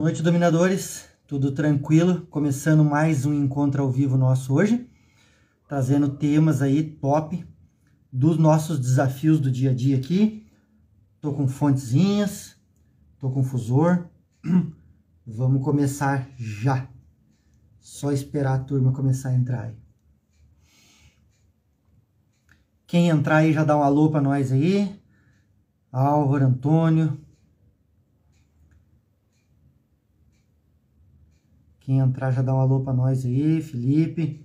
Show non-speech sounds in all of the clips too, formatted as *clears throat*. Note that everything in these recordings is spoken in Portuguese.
Noite, dominadores. Tudo tranquilo? Começando mais um encontro ao vivo nosso hoje, trazendo temas aí top dos nossos desafios do dia a dia aqui. Tô com fontezinhas, tô com fusor. *clears throat* Vamos começar já. Só esperar a turma começar a entrar aí. Quem entrar aí já dá um alô para nós aí. Álvaro, Antônio, Quem entrar já dá um alô para nós aí, Felipe.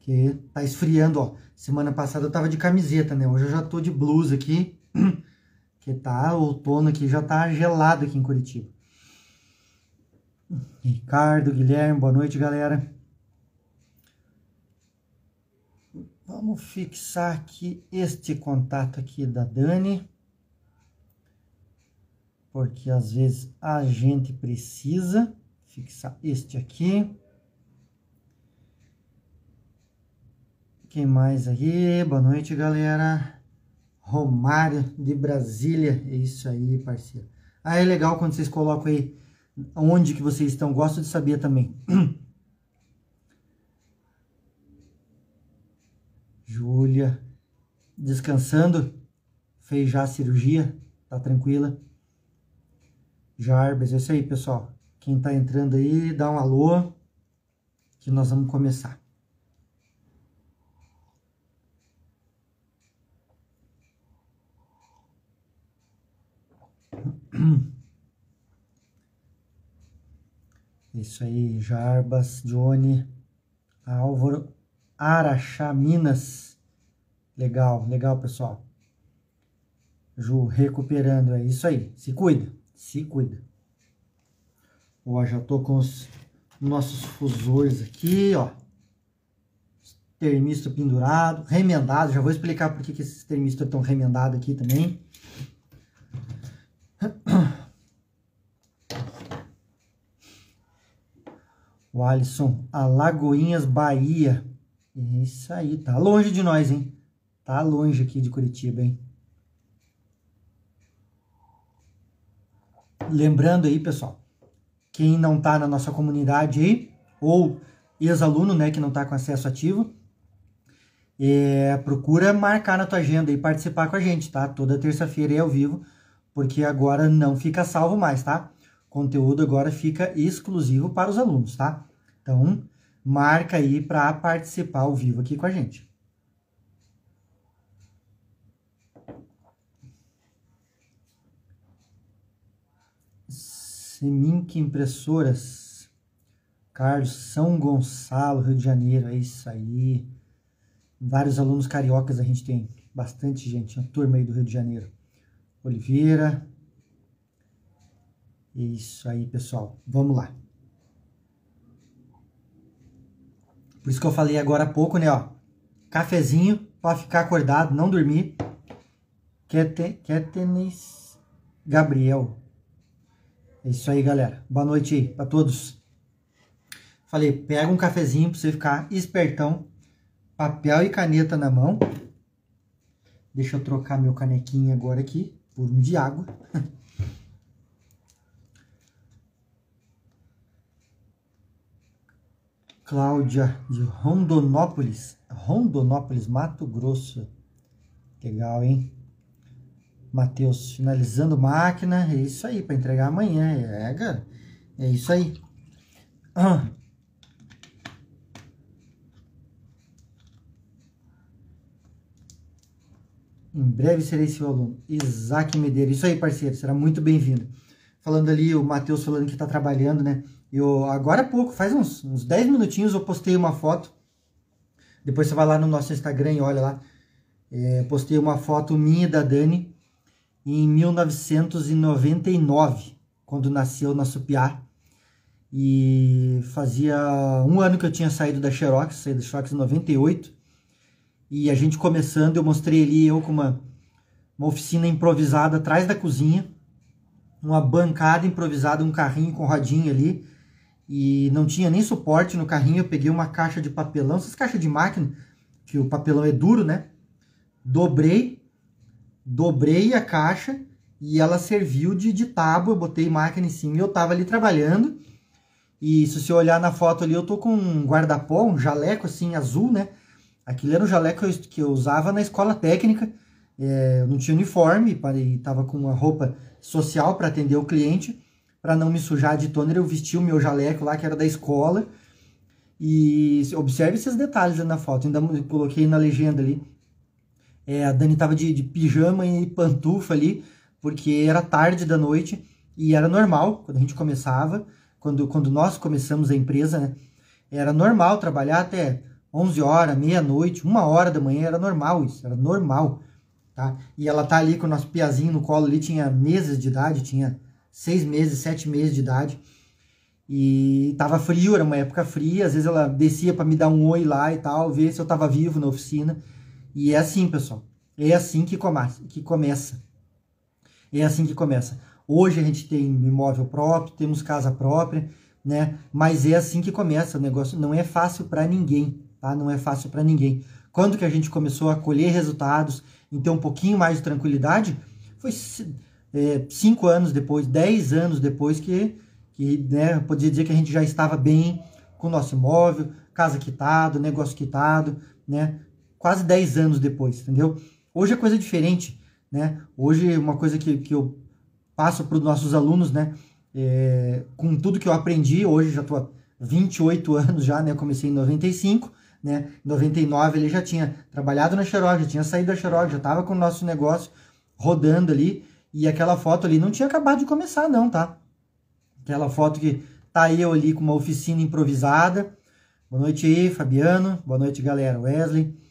Que tá esfriando, ó. Semana passada eu tava de camiseta, né? Hoje eu já tô de blusa aqui. *clears throat* Que tá outono aqui, já tá gelado aqui em Curitiba. Ricardo, Guilherme, boa noite, galera. Vamos fixar aqui este contato aqui da Dani. Porque às vezes a gente precisa fixar este aqui. Quem mais aí? Boa noite, galera. Romário de Brasília. É isso aí, parceiro. Ah, é legal quando vocês colocam aí onde que vocês estão. Gosto de saber também. *clears throat* Júlia, descansando. Fez já a cirurgia, tá tranquila. Jarbas, é isso aí, pessoal. Quem está entrando aí, dá um alô, que nós vamos começar. Isso aí, Jarbas, Johnny, Álvaro, Araxá, Minas. Legal, legal, pessoal. Ju, recuperando, é isso aí. Se cuida, se cuida. Ó, já tô com os nossos fusores aqui, ó. Termisto pendurado, remendado. Já vou explicar por que, que esses termistas estão é remendados aqui também. O Alisson, Alagoinhas, Bahia. Isso aí, tá longe de nós, hein? Tá longe aqui de Curitiba, hein? Lembrando aí, pessoal, quem não está na nossa comunidade aí, ou ex-aluno né, que não está com acesso ativo, é, procura marcar na tua agenda e participar com a gente, tá? Toda terça-feira é ao vivo, porque agora não fica salvo mais, tá? conteúdo agora fica exclusivo para os alunos, tá? Então, marca aí para participar ao vivo aqui com a gente. Seminc Impressoras, Carlos, São Gonçalo, Rio de Janeiro, é isso aí. Vários alunos cariocas a gente tem, bastante gente, uma turma aí do Rio de Janeiro. Oliveira, é isso aí, pessoal, vamos lá. Por isso que eu falei agora há pouco, né, ó, cafezinho para ficar acordado, não dormir. Ketenis Gabriel, é isso aí, galera. Boa noite aí para todos. Falei, pega um cafezinho para você ficar espertão. Papel e caneta na mão. Deixa eu trocar meu canequinho agora aqui por um de água. *laughs* Cláudia de Rondonópolis, Rondonópolis, Mato Grosso. Legal, hein? Matheus finalizando máquina. É isso aí, para entregar amanhã. É, É isso aí. Ah. Em breve serei seu aluno. Isaac Medeiros Isso aí, parceiro. Será muito bem-vindo. Falando ali, o Matheus falando que está trabalhando, né? Eu, agora há pouco, faz uns, uns 10 minutinhos, eu postei uma foto. Depois você vai lá no nosso Instagram e olha lá. É, postei uma foto minha e da Dani em 1999, quando nasceu na Supiá. E fazia um ano que eu tinha saído da Xerox, saí da Xerox em 98. E a gente começando, eu mostrei ali eu com uma, uma oficina improvisada atrás da cozinha, uma bancada improvisada, um carrinho com rodinha ali. E não tinha nem suporte no carrinho, eu peguei uma caixa de papelão, essas caixas de máquina, que o papelão é duro, né? Dobrei dobrei a caixa e ela serviu de, de tábua, eu botei máquina em cima e eu tava ali trabalhando. E se você olhar na foto ali, eu tô com um guarda-pó, um jaleco assim, azul, né? Aquilo era um jaleco que eu usava na escola técnica, é, eu não tinha uniforme, e tava com uma roupa social para atender o cliente, para não me sujar de tôner, eu vesti o meu jaleco lá, que era da escola, e observe esses detalhes na foto, ainda coloquei na legenda ali, é, a Dani tava de, de pijama e pantufa ali, porque era tarde da noite e era normal quando a gente começava, quando, quando nós começamos a empresa, né? Era normal trabalhar até 11 horas, meia-noite, uma hora da manhã, era normal isso, era normal, tá? E ela tá ali com o nosso piazinho no colo ali, tinha meses de idade, tinha seis meses, sete meses de idade, e tava frio, era uma época fria, às vezes ela descia para me dar um oi lá e tal, ver se eu tava vivo na oficina, e é assim, pessoal. É assim que, que começa. É assim que começa. Hoje a gente tem imóvel próprio, temos casa própria, né? Mas é assim que começa o negócio. Não é fácil para ninguém, tá? Não é fácil para ninguém. Quando que a gente começou a colher resultados e ter um pouquinho mais de tranquilidade? Foi é, cinco anos depois, dez anos depois que, que né, podia dizer que a gente já estava bem com o nosso imóvel, casa quitado, negócio quitado, né? quase 10 anos depois, entendeu? Hoje é coisa diferente, né? Hoje uma coisa que, que eu passo para os nossos alunos, né? É, com tudo que eu aprendi, hoje já estou há 28 anos já, né? Eu comecei em 95, né? Em 99 ele já tinha trabalhado na Xerox, já tinha saído da Xerox, já estava com o nosso negócio rodando ali. E aquela foto ali não tinha acabado de começar não, tá? Aquela foto que tá eu ali com uma oficina improvisada. Boa noite aí, Fabiano. Boa noite, galera. Wesley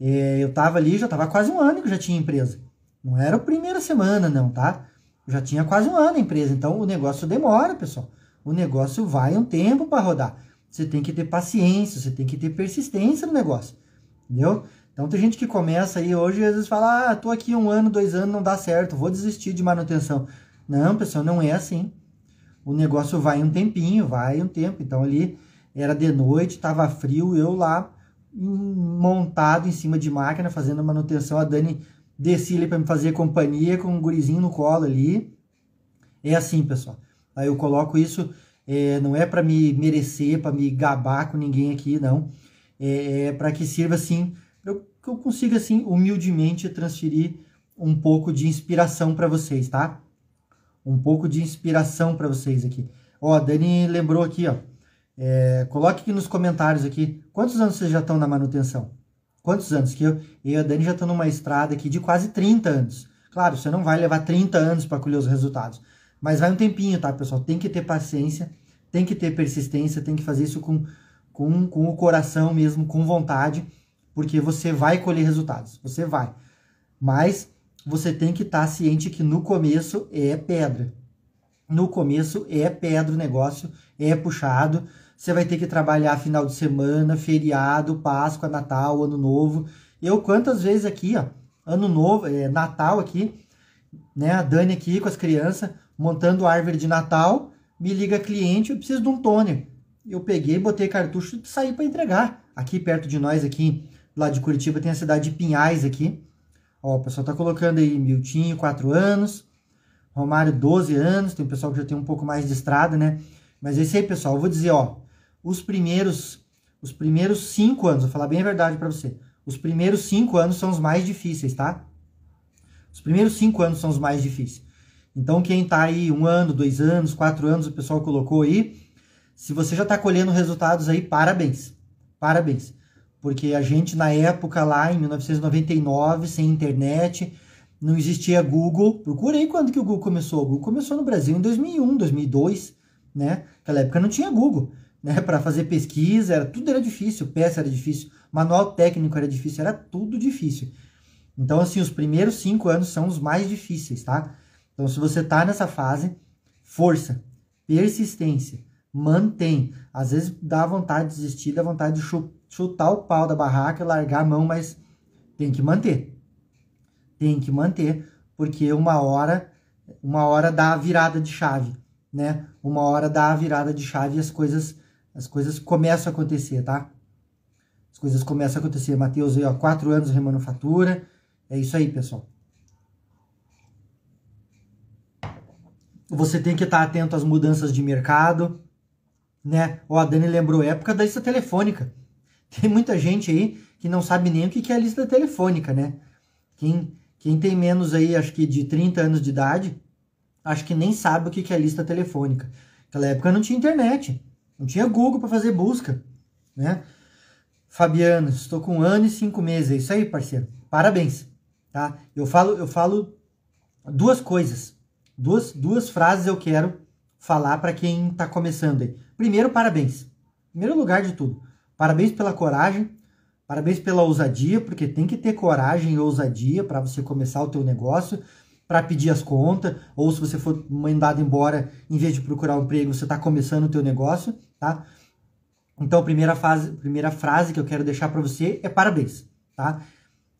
eu tava ali, já tava quase um ano que eu já tinha empresa. Não era a primeira semana, não, tá? Eu já tinha quase um ano a empresa, então o negócio demora, pessoal. O negócio vai um tempo para rodar. Você tem que ter paciência, você tem que ter persistência no negócio, entendeu? Então tem gente que começa aí hoje e às vezes fala, ah, tô aqui um ano, dois anos, não dá certo, vou desistir de manutenção. Não, pessoal, não é assim. O negócio vai um tempinho, vai um tempo. Então ali era de noite, tava frio, eu lá montado em cima de máquina, fazendo manutenção. A Dani descia ali para me fazer companhia com um gurizinho no colo ali. É assim, pessoal. Aí eu coloco isso, é, não é para me merecer, para me gabar com ninguém aqui, não. É, é para que sirva assim, eu, que eu consiga assim, humildemente transferir um pouco de inspiração para vocês, tá? Um pouco de inspiração para vocês aqui. Ó, a Dani lembrou aqui, ó. É, coloque aqui nos comentários aqui quantos anos vocês já estão na manutenção. Quantos anos? Que eu, eu e a Dani já estão numa estrada aqui de quase 30 anos. Claro, você não vai levar 30 anos para colher os resultados. Mas vai um tempinho, tá, pessoal? Tem que ter paciência, tem que ter persistência, tem que fazer isso com, com, com o coração mesmo, com vontade, porque você vai colher resultados. Você vai. Mas você tem que estar tá ciente que no começo é pedra no começo é pedra o negócio, é puxado. Você vai ter que trabalhar final de semana, feriado, Páscoa, Natal, Ano Novo. Eu quantas vezes aqui, ó, Ano Novo, é, Natal aqui, né, a Dani aqui com as crianças, montando árvore de Natal, me liga cliente, eu preciso de um tônico. Eu peguei, botei cartucho e saí para entregar. Aqui perto de nós, aqui, lá de Curitiba, tem a cidade de Pinhais aqui. Ó, o pessoal tá colocando aí Miltinho, 4 anos. Romário 12 anos, tem pessoal que já tem um pouco mais de estrada, né? Mas esse aí, pessoal. Eu vou dizer, ó, os primeiros os primeiros 5 anos, vou falar bem a verdade para você. Os primeiros 5 anos são os mais difíceis, tá? Os primeiros 5 anos são os mais difíceis. Então, quem tá aí um ano, dois anos, quatro anos, o pessoal colocou aí, se você já tá colhendo resultados aí, parabéns. Parabéns. Porque a gente, na época lá, em 1999, sem internet, não existia Google. Procurei quando que o Google começou. O Google começou no Brasil em 2001, 2002, né? Naquela época não tinha Google, né? Para fazer pesquisa, era, tudo era difícil, peça era difícil, manual técnico era difícil, era tudo difícil. Então, assim, os primeiros cinco anos são os mais difíceis, tá? Então, se você tá nessa fase, força, persistência, mantém. Às vezes dá vontade de desistir, dá vontade de chutar o pau da barraca, largar a mão, mas tem que manter tem que manter, porque uma hora, uma hora dá a virada de chave, né? Uma hora dá a virada de chave e as coisas, as coisas começam a acontecer, tá? As coisas começam a acontecer. Matheus aí, ó, quatro anos de remanufatura. É isso aí, pessoal. Você tem que estar atento às mudanças de mercado, né? Ó, a Dani lembrou é época da lista telefônica. Tem muita gente aí que não sabe nem o que é a lista telefônica, né? Quem, quem tem menos aí, acho que de 30 anos de idade, acho que nem sabe o que é lista telefônica. Naquela época não tinha internet, não tinha Google para fazer busca, né? Fabiano, estou com um ano e cinco meses, é isso aí, parceiro. Parabéns, tá? Eu falo, eu falo duas coisas, duas, duas frases eu quero falar para quem está começando aí. Primeiro, parabéns. primeiro lugar de tudo, parabéns pela coragem, Parabéns pela ousadia, porque tem que ter coragem e ousadia para você começar o teu negócio, para pedir as contas, ou se você for mandado embora, em vez de procurar um emprego, você está começando o teu negócio, tá? Então, a primeira, fase, a primeira frase que eu quero deixar para você é parabéns, tá?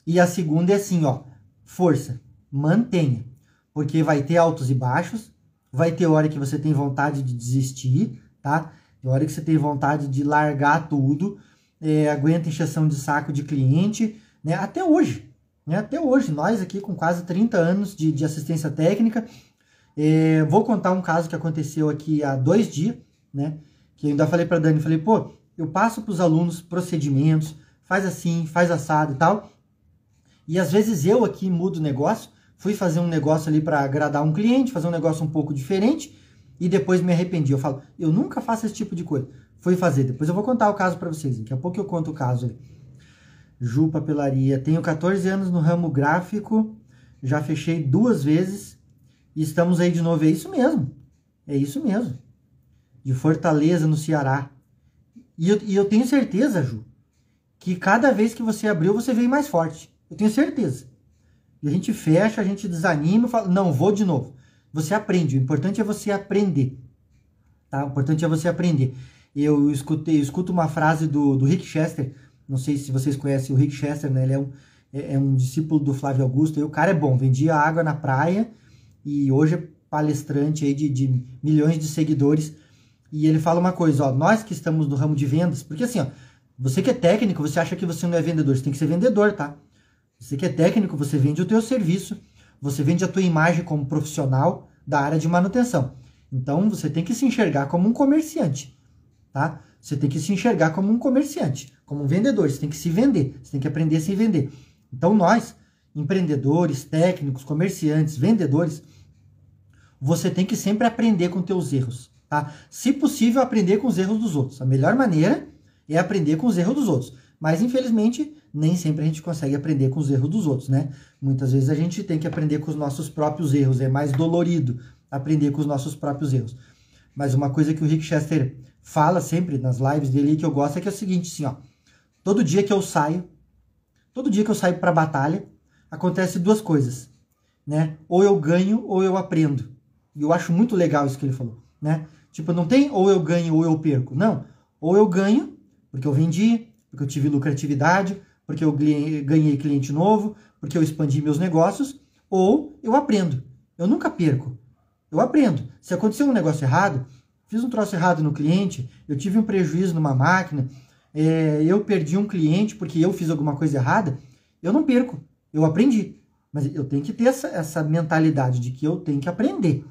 E a segunda é assim, ó, força, mantenha, porque vai ter altos e baixos, vai ter hora que você tem vontade de desistir, tá? Tem hora que você tem vontade de largar tudo, é, aguenta injeção de saco de cliente, né? Até hoje, né? Até hoje, nós aqui com quase 30 anos de, de assistência técnica, é, vou contar um caso que aconteceu aqui há dois dias, né? Que eu ainda falei para Dani, falei, pô, eu passo para os alunos procedimentos, faz assim, faz assado e tal. E às vezes eu aqui mudo o negócio, fui fazer um negócio ali para agradar um cliente, fazer um negócio um pouco diferente e depois me arrependi. Eu falo, eu nunca faço esse tipo de coisa foi fazer. Depois eu vou contar o caso para vocês. Daqui a pouco eu conto o caso aí. Ju Papelaria. Tenho 14 anos no ramo gráfico. Já fechei duas vezes. E estamos aí de novo. É isso mesmo. É isso mesmo. De Fortaleza, no Ceará. E eu, e eu tenho certeza, Ju, que cada vez que você abriu, você vem mais forte. Eu tenho certeza. E a gente fecha, a gente desanima e fala, não, vou de novo. Você aprende. O importante é você aprender. Tá? O importante é você aprender eu escutei, eu escuto uma frase do, do Rick Chester, não sei se vocês conhecem o Rick Chester, né? Ele é um, é, é um discípulo do Flávio Augusto, e o cara é bom, vendia água na praia e hoje é palestrante aí de, de milhões de seguidores. E ele fala uma coisa, ó, nós que estamos no ramo de vendas, porque assim, ó, você que é técnico, você acha que você não é vendedor, você tem que ser vendedor, tá? Você que é técnico, você vende o teu serviço, você vende a tua imagem como profissional da área de manutenção. Então, você tem que se enxergar como um comerciante tá? Você tem que se enxergar como um comerciante, como um vendedor, você tem que se vender, você tem que aprender a se vender. Então nós, empreendedores, técnicos, comerciantes, vendedores, você tem que sempre aprender com teus erros, tá? Se possível, aprender com os erros dos outros. A melhor maneira é aprender com os erros dos outros. Mas infelizmente, nem sempre a gente consegue aprender com os erros dos outros, né? Muitas vezes a gente tem que aprender com os nossos próprios erros, é mais dolorido aprender com os nossos próprios erros. Mas uma coisa que o Rick Chester fala sempre nas lives dele que eu gosto é que é o seguinte, assim, ó. Todo dia que eu saio, todo dia que eu saio para batalha, acontece duas coisas, né? Ou eu ganho ou eu aprendo. E eu acho muito legal isso que ele falou, né? Tipo, não tem ou eu ganho ou eu perco, não. Ou eu ganho porque eu vendi, porque eu tive lucratividade, porque eu ganhei cliente novo, porque eu expandi meus negócios, ou eu aprendo. Eu nunca perco. Eu aprendo. Se acontecer um negócio errado, fiz um troço errado no cliente, eu tive um prejuízo numa máquina, é, eu perdi um cliente porque eu fiz alguma coisa errada, eu não perco, eu aprendi. Mas eu tenho que ter essa, essa mentalidade de que eu tenho que aprender.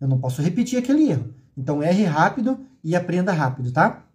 Eu não posso repetir aquele erro. Então erre rápido e aprenda rápido, tá?